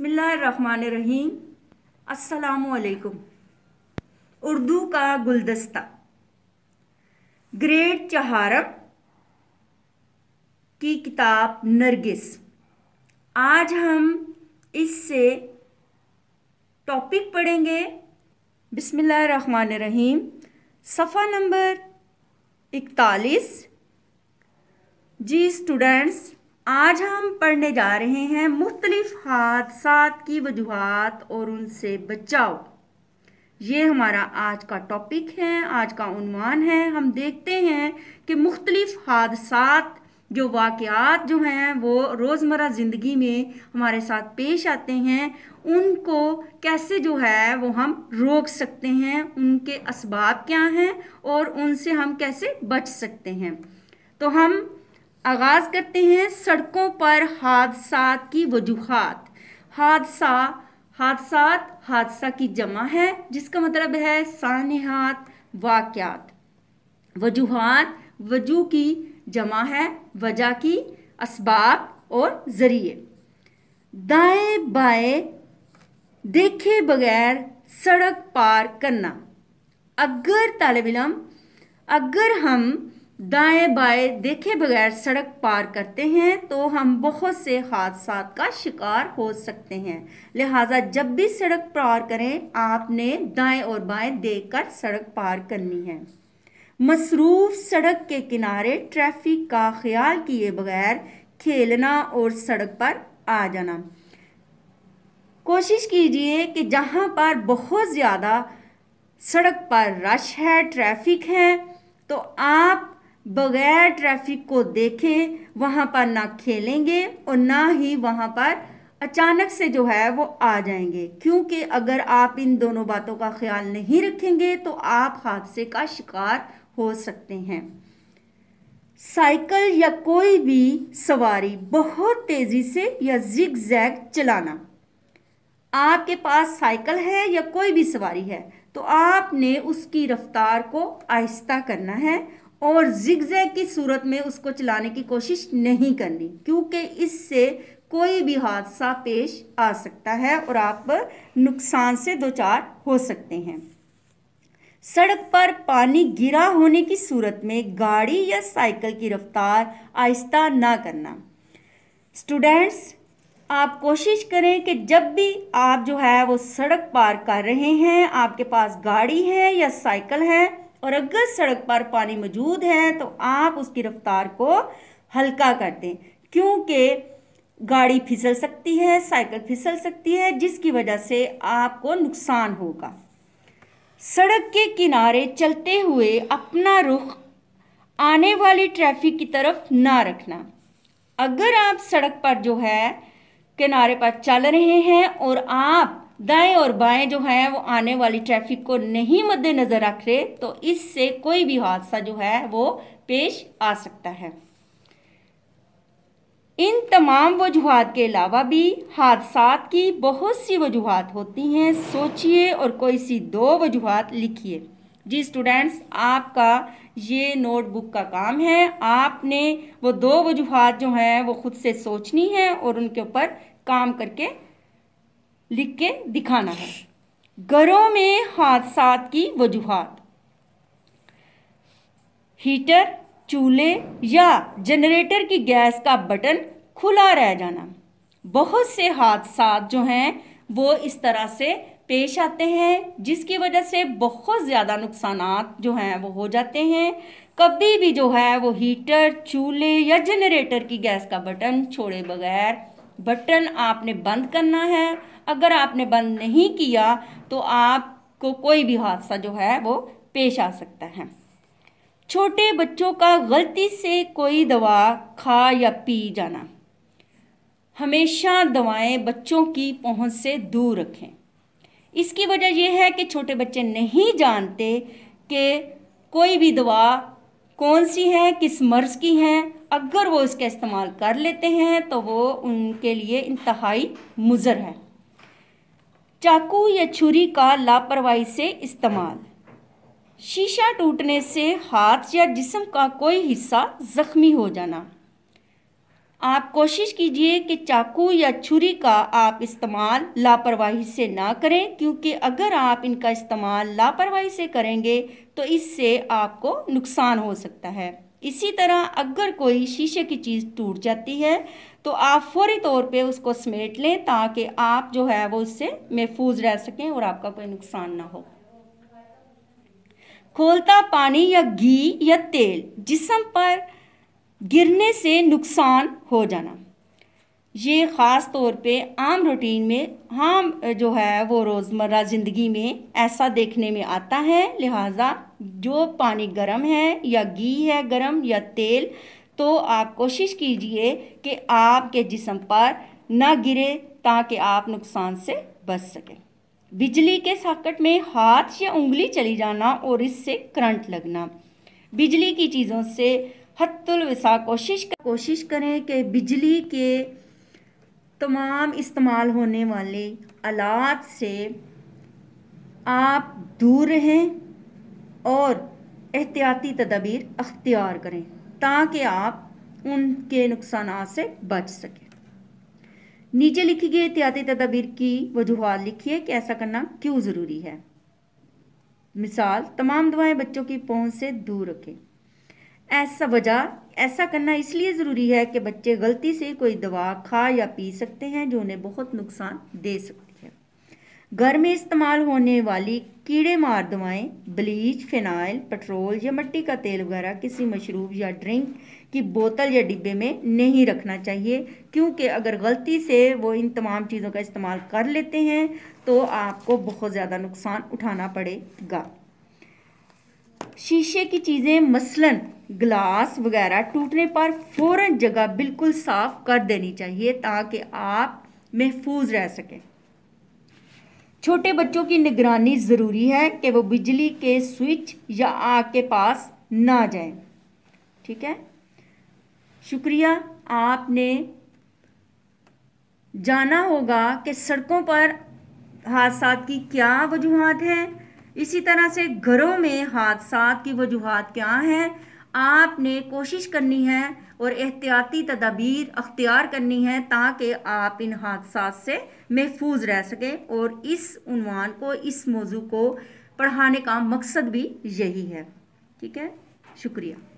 बसमीम असलकुम उर्दू का गुलदस्ता ग्रेट चहारम की किताब नरगिस आज हम इससे टॉपिक पढ़ेंगे बसमीम सफ़ा नंबर इकतालीस जी स्टूडेंट्स आज हम पढ़ने जा रहे हैं मुख्तलिफ हादसा की वजूहत और उनसे बचाओ ये हमारा आज का टॉपिक है आज का उनवान है हम देखते हैं कि मुख्तलिफ हादसा जो वाकयात जो हैं वो रोज़मर्रा ज़िंदगी में हमारे साथ पेश आते हैं उनको कैसे जो है वो हम रोक सकते हैं उनके इसबाब क्या हैं और उनसे हम कैसे बच सकते हैं तो हम आगाज़ करते हैं सड़कों पर हादसा की वजूहत हादसा हादसा हादसा की जमा है जिसका मतलब है सानहात वाक्यात वजूहत वजू की जमा है वजह की इसबाब और ज़रिए दाएं बाएं देखे बगैर सड़क पार करना अगर तालब इलम अगर हम दाएं बाएं देखे बगैर सड़क पार करते हैं तो हम बहुत से हादसा का शिकार हो सकते हैं लिहाजा जब भी सड़क पार करें आपने दाएं और बाएं देखकर सड़क पार करनी है मसरूफ़ सड़क के किनारे ट्रैफिक का ख्याल किए बगैर खेलना और सड़क पर आ जाना कोशिश कीजिए कि जहाँ पर बहुत ज़्यादा सड़क पर रश है ट्रैफिक है तो आप बगैर ट्रैफिक को देखे वहाँ पर ना खेलेंगे और ना ही वहाँ पर अचानक से जो है वो आ जाएंगे क्योंकि अगर आप इन दोनों बातों का ख्याल नहीं रखेंगे तो आप हादसे का शिकार हो सकते हैं साइकिल या कोई भी सवारी बहुत तेज़ी से या जिग जैग चलाना आपके पास साइकिल है या कोई भी सवारी है तो आपने उसकी रफ्तार को आहिस्ता करना है और जिगजैग की सूरत में उसको चलाने की कोशिश नहीं करनी क्योंकि इससे कोई भी हादसा पेश आ सकता है और आप नुकसान से दो चार हो सकते हैं सड़क पर पानी गिरा होने की सूरत में गाड़ी या साइकिल की रफ्तार आहिस्ता ना करना स्टूडेंट्स आप कोशिश करें कि जब भी आप जो है वो सड़क पार कर रहे हैं आपके पास गाड़ी है या साइकिल है और अगर सड़क पर पानी मौजूद है तो आप उसकी रफ्तार को हल्का कर दें क्योंकि गाड़ी फिसल सकती है साइकिल फिसल सकती है जिसकी वजह से आपको नुकसान होगा सड़क के किनारे चलते हुए अपना रुख आने वाली ट्रैफिक की तरफ ना रखना अगर आप सड़क पर जो है किनारे पर चल रहे हैं और आप दाएं और बाएं जो है वो आने वाली ट्रैफिक को नहीं मद्देनज़र रख रहे तो इससे कोई भी हादसा जो है वो पेश आ सकता है इन तमाम वजूहत के अलावा भी हादसा की बहुत सी वजूहत होती हैं सोचिए और कोई सी दो वजूहत लिखिए जी स्टूडेंट्स आपका ये नोटबुक का काम है आपने वो दो वजूहत जो हैं वो ख़ुद से सोचनी है और उनके ऊपर काम करके लिख के दिखाना है घरों में हादसात की वजूहत हीटर चूल्हे या जनरेटर की गैस का बटन खुला रह जाना बहुत से हादसा जो हैं वो इस तरह से पेश आते हैं जिसकी वजह से बहुत ज़्यादा नुकसान जो हैं वो हो जाते हैं कभी भी जो है वो हीटर चूल्हे या जनरेटर की गैस का बटन छोड़े बगैर बटन आपने बंद करना है अगर आपने बंद नहीं किया तो आपको कोई भी हादसा जो है वो पेश आ सकता है छोटे बच्चों का गलती से कोई दवा खा या पी जाना हमेशा दवाएं बच्चों की पहुंच से दूर रखें इसकी वजह यह है कि छोटे बच्चे नहीं जानते कि कोई भी दवा कौन सी है किस मर्ज़ की हैं अगर वो इसका इस्तेमाल कर लेते हैं तो वो उनके लिए इंतहाई मुजर है चाकू या छुरी का लापरवाही से इस्तेमाल शीशा टूटने से हाथ या जिसम का कोई हिस्सा ज़ख्मी हो जाना आप कोशिश कीजिए कि चाकू या छुरी का आप इस्तेमाल लापरवाही से ना करें क्योंकि अगर आप इनका इस्तेमाल लापरवाही से करेंगे तो इससे आपको नुकसान हो सकता है इसी तरह अगर कोई शीशे की चीज़ टूट जाती है तो आप फौरी तौर पे उसको समेट लें ताकि आप जो है वो उससे महफूज रह सकें और आपका कोई नुकसान ना हो खोलता पानी या घी या तेल जिसम पर गिरने से नुकसान हो जाना ये ख़ास तौर पे आम रूटीन में हम जो है वो रोज़मर्रा ज़िंदगी में ऐसा देखने में आता है लिहाजा जो पानी गर्म है या घी है गर्म या तेल तो आप कोशिश कीजिए कि आपके जिसम पर ना गिरे ताकि आप नुकसान से बच सकें बिजली के साकट में हाथ या उंगली चली जाना और इससे करंट लगना बिजली की चीज़ों से हतुलवसा कोशिश कोशिश करें कि बिजली के तमाम इस्तेमाल होने वाले आलात से आप दूर रहें और एहतियाती तदाबीर अख्तियार करें ताकि आप उनके नुकसान से बच सकें नीचे लिखी गई एहतियाती तदाबीर की वजूहत लिखिए कि ऐसा करना क्यों ज़रूरी है मिसाल तमाम दवाएं बच्चों की पहुंच से दूर रखें ऐसा वजह ऐसा करना इसलिए ज़रूरी है कि बच्चे गलती से कोई दवा खा या पी सकते हैं जो उन्हें बहुत नुकसान दे सकती है घर में इस्तेमाल होने वाली कीड़े मार दवाएं ब्लीच फिनाइल पेट्रोल या मिट्टी का तेल वगैरह किसी मशरूब या ड्रिंक की बोतल या डिब्बे में नहीं रखना चाहिए क्योंकि अगर गलती से वो इन तमाम चीज़ों का इस्तेमाल कर लेते हैं तो आपको बहुत ज़्यादा नुकसान उठाना पड़ेगा शीशे की चीज़ें मसलन ग्लास वगैरह टूटने पर फ़ौर जगह बिल्कुल साफ़ कर देनी चाहिए ताकि आप महफूज रह सकें छोटे बच्चों की निगरानी ज़रूरी है कि वो बिजली के स्विच या आग के पास ना जाएं ठीक है शुक्रिया आपने जाना होगा कि सड़कों पर हादसा की क्या वजूहत है इसी तरह से घरों में हादसा की वजूहत क्या हैं आपने कोशिश करनी है और एहतियाती तदाबीर अख्तियार करनी है ताकि आप इन हादसा से महफूज रह सकें और इस उनवान को इस मौजू को पढ़ाने का मकसद भी यही है ठीक है शुक्रिया